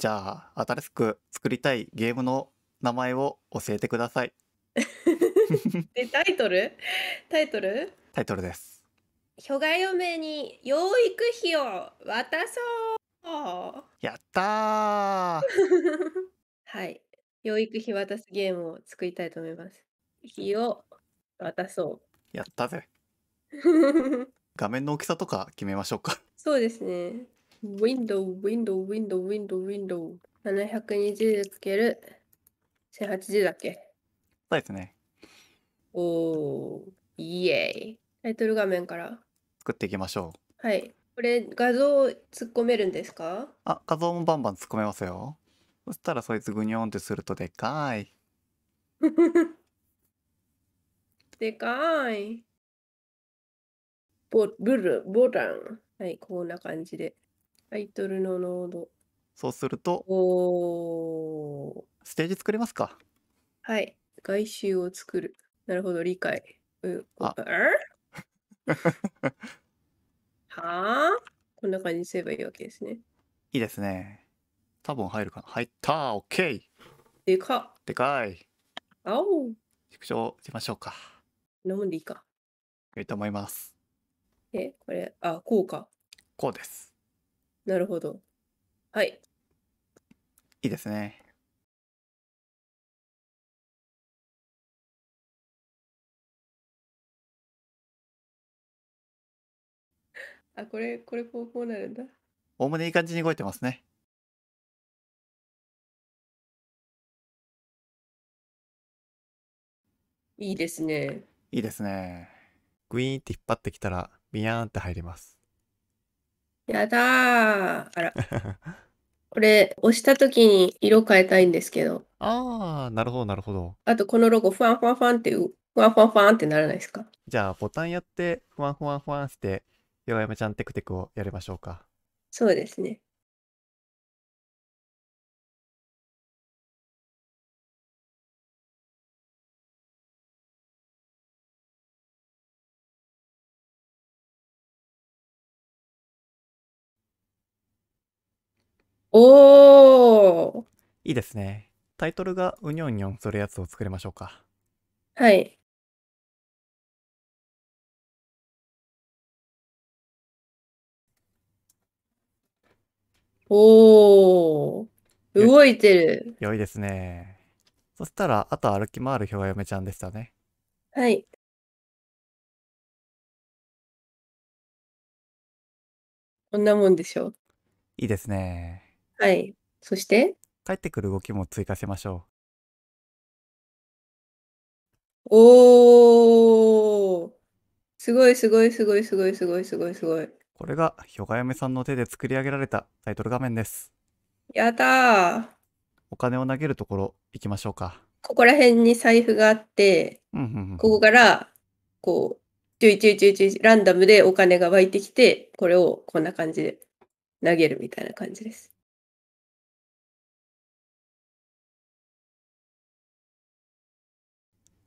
じゃあ新しく作りたいゲームの名前を教えてください でタイトルタイトルタイトルです諸外嫁に養育費を渡そうやったー はい養育費渡すゲームを作りたいと思います費を渡そうやったぜ 画面の大きさとか決めましょうかそうですねウィンドウ、ウィンドウ、ウィンドウ、ウィンドウ、ウィンドウ。720でつける1080だっけそうですね。おお、イエーイ。タイトル画面から作っていきましょう。はい。これ画像を突っ込めるんですかあ、画像もバンバン突っ込めますよ。そしたらそいつグニョンってするとでかい。でかい。ボブルボタン。はい、こんな感じで。タイトルのノード。そうすると、おー。ステージ作れますかはい。外周を作る。なるほど、理解。うあ はあこんな感じにすればいいわけですね。いいですね。多分入るかな。入ったオッケーでかっ。でかい。青縮小しましょうか。飲んでいいか。いいと思います。え、これ、あ、こうか。こうです。なるほど。はい。いいですね。あ、これ、これ、こう、こうなるんだ。おおむねいい感じに動いてますね。いいですね。いいですね。グイーンって引っ張ってきたら、ビヤーンって入ります。やだー。あら、これ押した時に色変えたいんですけど、ああ、なるほど、なるほど。あとこのロゴ、ファンファンファンっていう、フわンファンファンってならないですかじゃあ、ボタンやって、ふわんふわんふわんして、よがやまちゃんテクテクをやりましょうか。そうですね。おー。いいですね。タイトルがうにょんにょんするやつを作りましょうか。はい。おー。動いてる。良いですね。そしたら、あと歩き回るひょうよめちゃんでしたね。はい。こんなもんでしょう。いいですね。はい。そして？帰ってくる動きも追加しましょう。おお。すごいすごいすごいすごいすごいすごいすごい。これがひょがやめさんの手で作り上げられたタイトル画面です。やだ。お金を投げるところ行きましょうか。ここら辺に財布があって、ここからこう、ちょいちょいちょいちょいランダムでお金が湧いてきて、これをこんな感じで投げるみたいな感じです。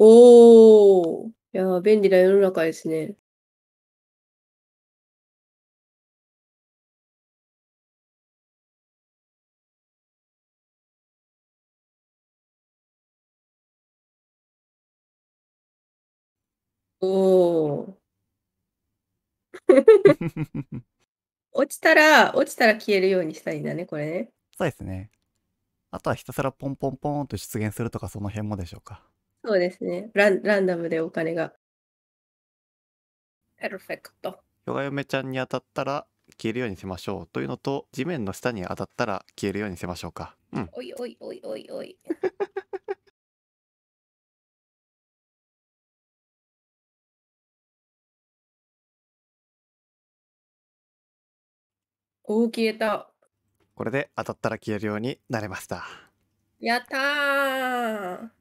おお。いや、便利な世の中ですね。おお。落ちたら落ちたら消えるようにしたいんだね、これね。そうですね。あとはひたすらポンポンポンと出現するとかその辺もでしょうか。そうですね。ランランダムでお金が。ペルフェクト。ヨガ嫁ちゃんに当たったら消えるようにしましょうというのと、地面の下に当たったら消えるようにしましょうか。うん。おいおいおいおいおい。おお、消えた。これで当たったら消えるようになれました。やったー。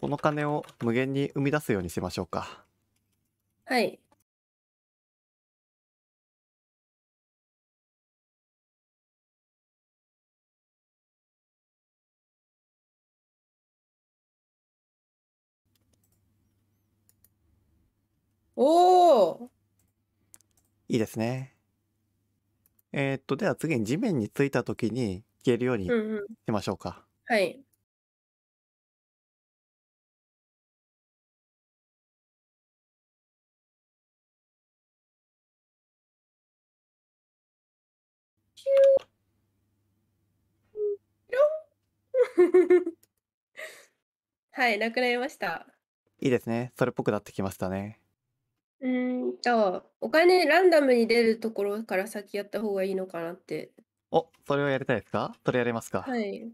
この金を無限に生み出すようにしましょうか。はい。おおいいですね。えー、っと、では次に地面についた時に消えるようにしましょうか。うんうん、はい。はい、なくなりました。いいですね。それっぽくなってきましたね。うーんと、お金ランダムに出るところから先やった方がいいのかなって。お、それをやりたいですかそれやりますかはい。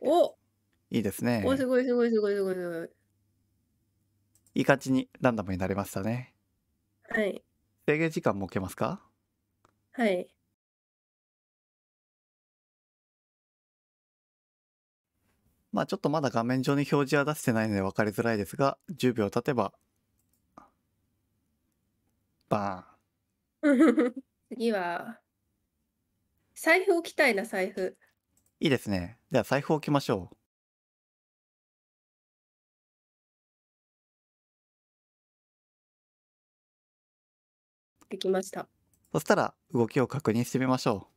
おいいですお、ね。すごいすごいすごいすごいすごい。いい感じにランダムになりましたね。はい。制限時間設けますかはい。まあちょっとまだ画面上に表示は出してないので分かりづらいですが、10秒経てば、バーン。次は、財布置きたいな、財布。いいですね。では財布置きましょう。できましたそしたら動きを確認してみましょ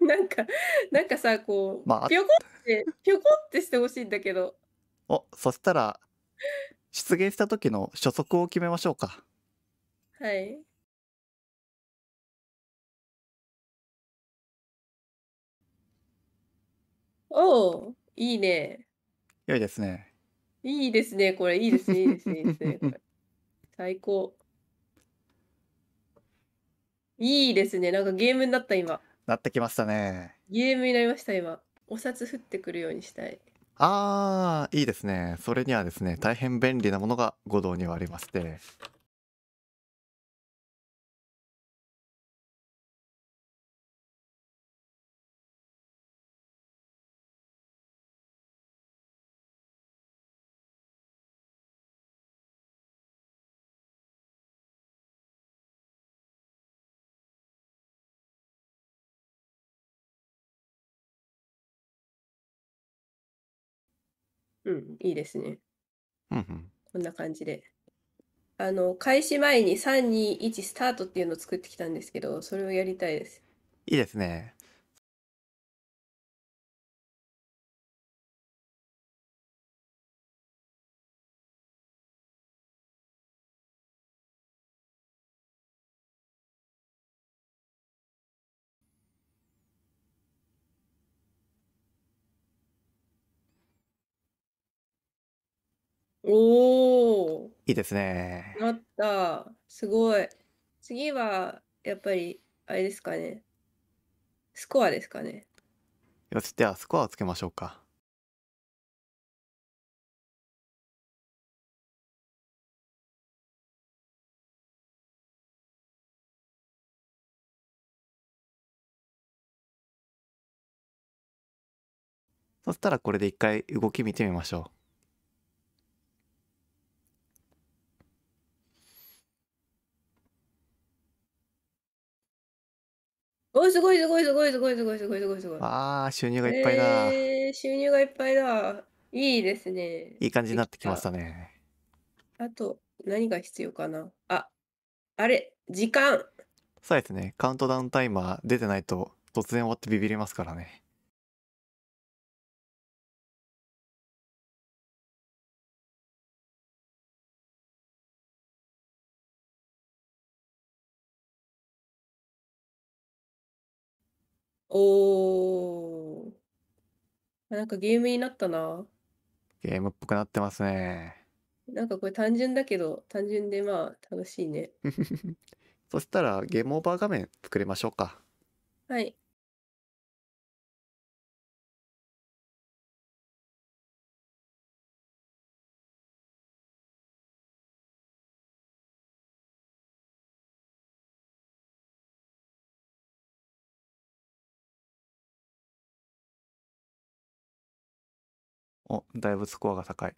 う なんかなんかさこう、まあ、ぴょこってぴょこってしてほしいんだけどおそしたら出現した時の初速を決めましょうかはいおおいいね良いですねいいですね、これ。いいですね、いいですね、いいですね。最高。いいですね。なんかゲームになった今。なってきましたね。ゲームになりました今。お札降ってくるようにしたい。ああ、いいですね。それにはですね、大変便利なものがご道にはありまして。うん、いいですね。うんうん、こんな感じで。あの、開始前に3、2、1スタートっていうのを作ってきたんですけど、それをやりたいです。いいですね。おお。いいですね。なった。すごい。次は、やっぱり、あれですかね。スコアですかね。よし、ではスコアをつけましょうか。そしたらこれで一回動き見てみましょう。おすごいすごいすごいすごいすごいすごいすごいすごい。ああ、収入がいっぱいだ。えー、収入がいっぱいだ。いいですね。いい感じになってきましたね。あと、何が必要かなあ、あれ、時間。そうですね。カウントダウンタイマー出てないと突然終わってビビりますからね。おー。なんかゲームになったな。ゲームっぽくなってますね。なんかこれ単純だけど、単純でまあ楽しいね。そしたらゲームオーバー画面作りましょうか。はい。おだいぶスコアが高い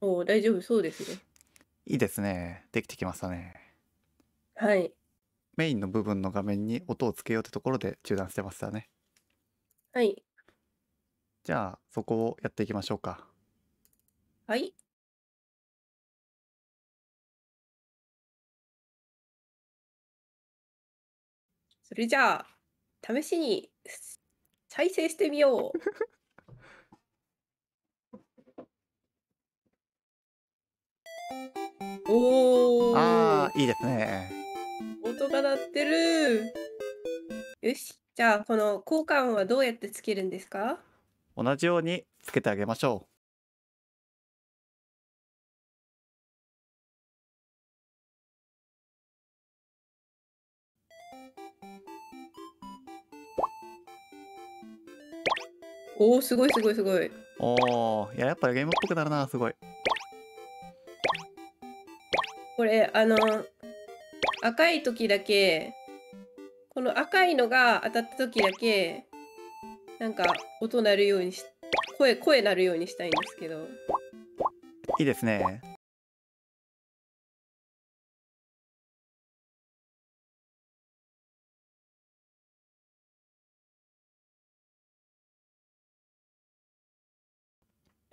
お大丈夫そうですね。いいですねできてきましたねはい。メインの部分の画面に音をつけようってところで中断してましたねはい。じゃあそこをやっていきましょうかはい。それじゃあ、試しに、再生してみよう。おお。ああ、いいですね。音が鳴ってる。よし、じゃあこの交換はどうやってつけるんですか？同じようにつけてあげましょう。おおすごいすごいすごいおおいややっぱゲームっぽくなるなすごいこれあの赤い時だけこの赤いのが当たった時だけなんか音鳴るようにし声声鳴るようにしたいんですけどいいですね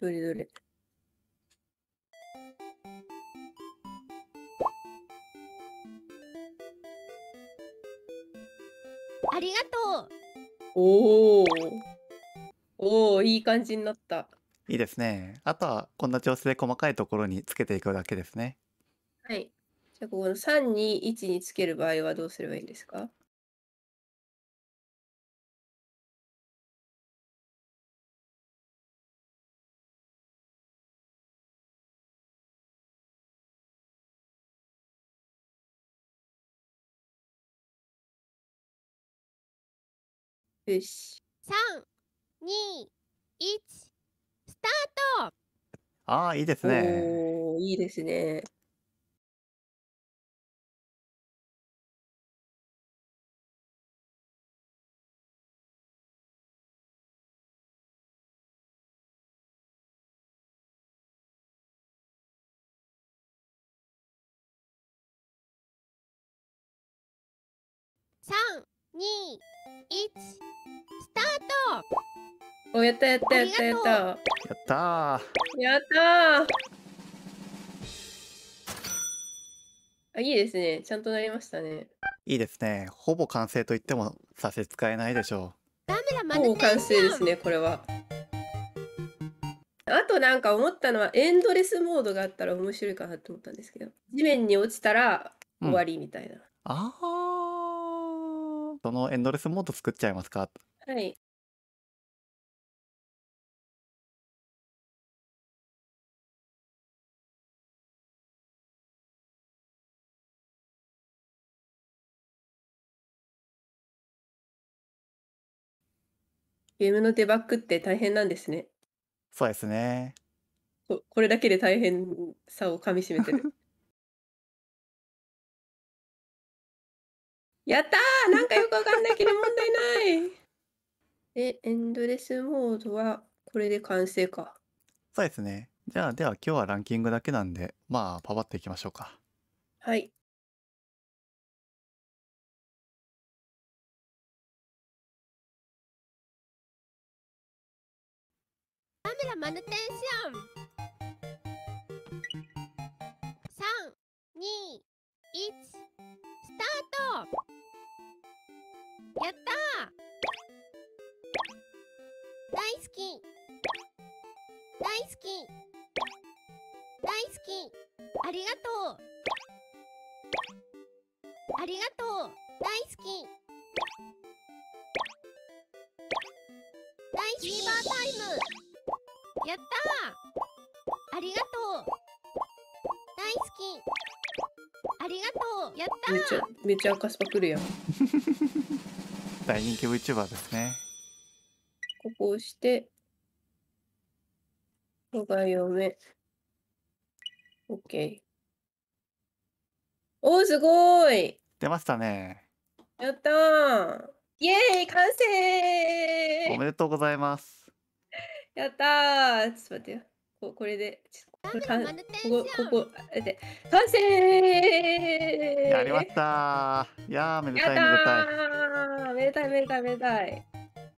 どれどれ。ありがとう。おお。おお、いい感じになった。いいですね。あとはこんな調整で細かいところにつけていくだけですね。はい。じゃあここの三二一につける場合はどうすればいいんですかよし。三、二、一、スタート。ああ、いいですね。いいですね。三、二、一、スタートおやったやったやったやったやったやったあいいですねちゃんとなりましたねいいですねほぼ完成と言っても差し支えないでしょうほぼ完成ですねこれはあとなんか思ったのはエンドレスモードがあったら面白いかなと思ったんですけど地面に落ちたら終わりみたいな、うん、ああそのエンドレスモード作っちゃいますかはい。ゲームのデバッグって大変なんですね。そうですね。ここれだけで大変さをかみしめてる。やったーなんかよくわかんないけど問題ないで、エンドレスモードはこれで完成か。そうですね。じゃあ、では今日はランキングだけなんで、まあ、パパっていきましょうか。はい。カメラマテンション。三、スタートやった大好き大好き大好きありがとうありがとう大好き大好きバータイムやったありがとうやっためっちゃめっちゃ赤スパ来るやん 大人気 VTuber ですねここを押してこがめ OK おーすごい出ましたねやったイエーイ完成おめでとうございますやったちょっと待ってよここれでちょっとかんここここで完成やりましたいやめでたいめでたいめでたいめでたいめでたい